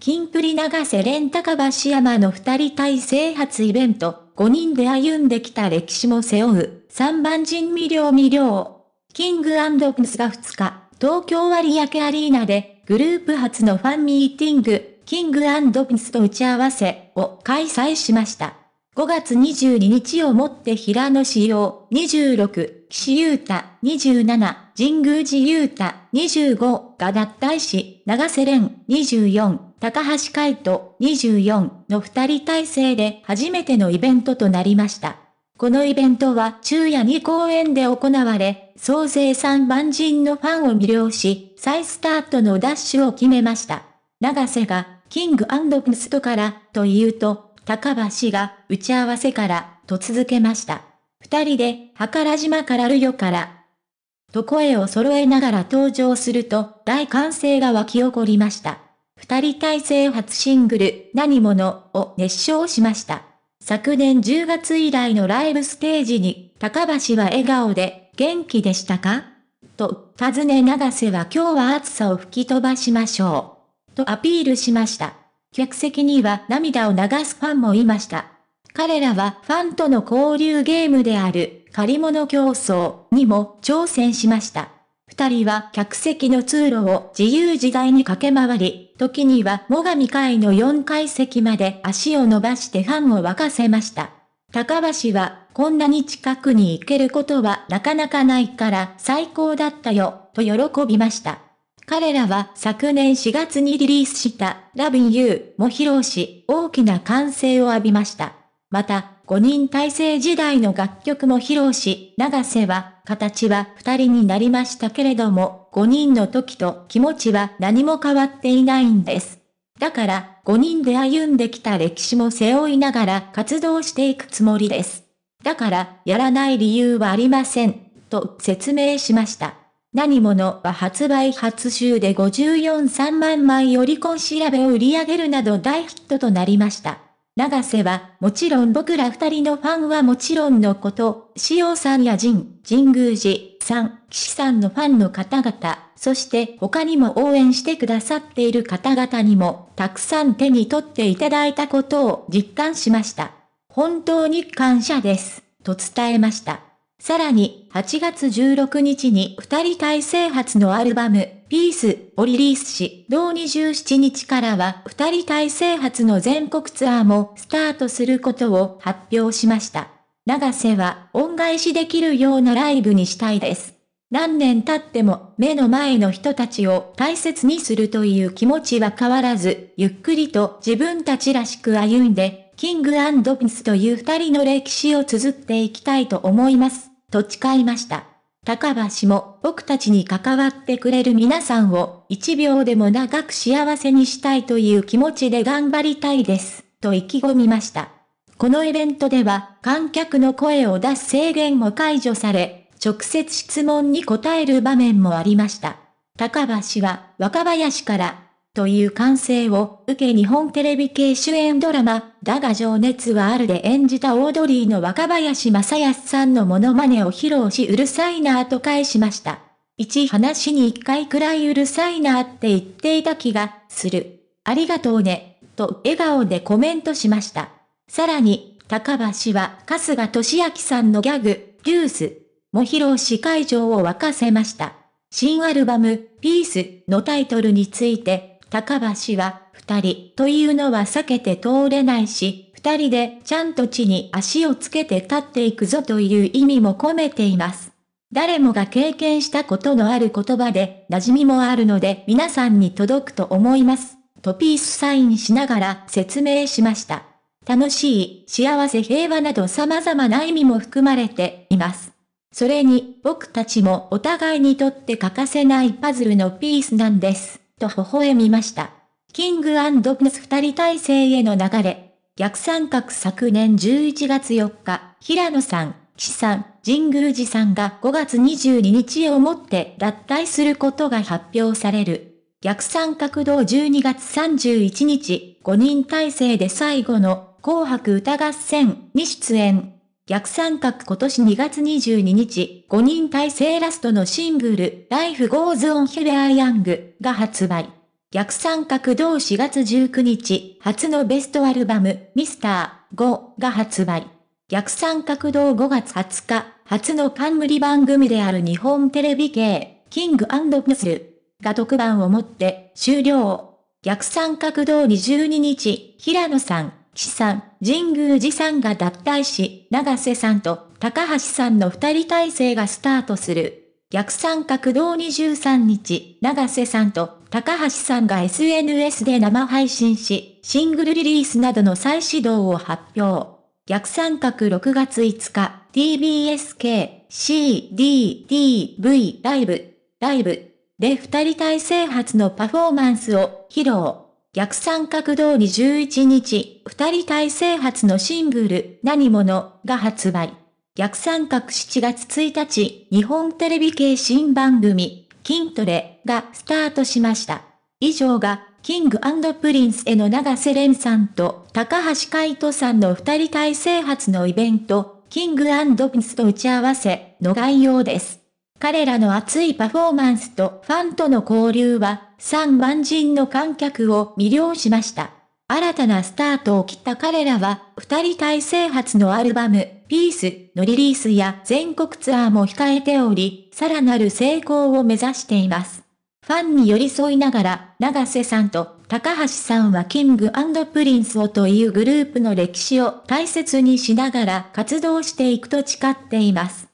キンプリ長瀬廉高橋山の二人体制発イベント、5人で歩んできた歴史も背負う、三番人未了未了。キングプンスが2日、東京割明アリーナで、グループ初のファンミーティング、キングプンスと打ち合わせを開催しました。5月22日をもって平野志陽26、岸優太27、神宮寺優太25が脱退し、長瀬廉24、高橋海人24の二人体制で初めてのイベントとなりました。このイベントは昼夜に公演で行われ、総勢3万人のファンを魅了し、再スタートのダッシュを決めました。長瀬が、キングクストから、と言うと、高橋が、打ち合わせから、と続けました。二人で、はら島からるよから、と声を揃えながら登場すると、大歓声が沸き起こりました。二人体制初シングル、何者を熱唱しました。昨年10月以来のライブステージに、高橋は笑顔で、元気でしたかと、尋ね長瀬は今日は暑さを吹き飛ばしましょう。とアピールしました。客席には涙を流すファンもいました。彼らはファンとの交流ゲームである借り物競争にも挑戦しました。二人は客席の通路を自由自在に駆け回り、時には最上階の4階席まで足を伸ばしてファンを沸かせました。高橋は、こんなに近くに行けることはなかなかないから最高だったよ、と喜びました。彼らは昨年4月にリリースした Love You も披露し、大きな歓声を浴びました。また、5人体制時代の楽曲も披露し、長瀬は、形は2人になりましたけれども、5人の時と気持ちは何も変わっていないんです。だから、5人で歩んできた歴史も背負いながら活動していくつもりです。だから、やらない理由はありません、と説明しました。何者は発売初週で543万枚よりコン調べを売り上げるなど大ヒットとなりました。長瀬は、もちろん僕ら二人のファンはもちろんのこと、塩さんや神、神宮寺さん、岸さんのファンの方々、そして他にも応援してくださっている方々にも、たくさん手に取っていただいたことを実感しました。本当に感謝です、と伝えました。さらに、8月16日に二人体制発のアルバム、ピースをリリースし、同27日からは2人体制初の全国ツアーもスタートすることを発表しました。長瀬は恩返しできるようなライブにしたいです。何年経っても目の前の人たちを大切にするという気持ちは変わらず、ゆっくりと自分たちらしく歩んで、キングピンスという二人の歴史を綴っていきたいと思います、と誓いました。高橋も僕たちに関わってくれる皆さんを一秒でも長く幸せにしたいという気持ちで頑張りたいです、と意気込みました。このイベントでは観客の声を出す制限も解除され、直接質問に答える場面もありました。高橋は若林からという歓声を受け日本テレビ系主演ドラマ、だが情熱はあるで演じたオードリーの若林正康さんのモノマネを披露しうるさいなぁと返しました。一話に一回くらいうるさいなって言っていた気がする。ありがとうね、と笑顔でコメントしました。さらに、高橋は春日俊明さんのギャグ、デュース、も披露し会場を沸かせました。新アルバム、ピースのタイトルについて、高橋は、二人というのは避けて通れないし、二人でちゃんと地に足をつけて立っていくぞという意味も込めています。誰もが経験したことのある言葉で、馴染みもあるので皆さんに届くと思います。とピースサインしながら説明しました。楽しい、幸せ、平和など様々な意味も含まれています。それに、僕たちもお互いにとって欠かせないパズルのピースなんです。と微笑みました。キングプリンス二人体制への流れ。逆三角昨年11月4日、平野さん、岸さん、神宮寺さんが5月22日をもって脱退することが発表される。逆三角堂12月31日、5人体制で最後の紅白歌合戦に出演。逆三角今年2月22日、5人体制ラストのシングル、Life Goes on Here I Young が発売。逆三角同4月19日、初のベストアルバム、Mr. Go が発売。逆三角同5月20日、初の冠番組である日本テレビ系、キングプスルが特番をもって終了。逆三角同22日、平野さん、志さん、神宮寺さんが脱退し、長瀬さんと高橋さんの二人体制がスタートする。逆三角同23日、長瀬さんと高橋さんが SNS で生配信し、シングルリリースなどの再始動を発表。逆三角6月5日、TBSK、CDDV ライブ、ライブで二人体制初のパフォーマンスを披露。逆三角通り11日、二人体制発のシングル、何者が発売。逆三角7月1日、日本テレビ系新番組、筋トレがスタートしました。以上が、キングプリンスへの永瀬廉さんと高橋海人さんの二人体制発のイベント、キングプリンスと打ち合わせの概要です。彼らの熱いパフォーマンスとファンとの交流は、3万人の観客を魅了しました。新たなスタートを切った彼らは、二人体制発のアルバム、ピースのリリースや全国ツアーも控えており、さらなる成功を目指しています。ファンに寄り添いながら、長瀬さんと高橋さんはキングプリンスをというグループの歴史を大切にしながら活動していくと誓っています。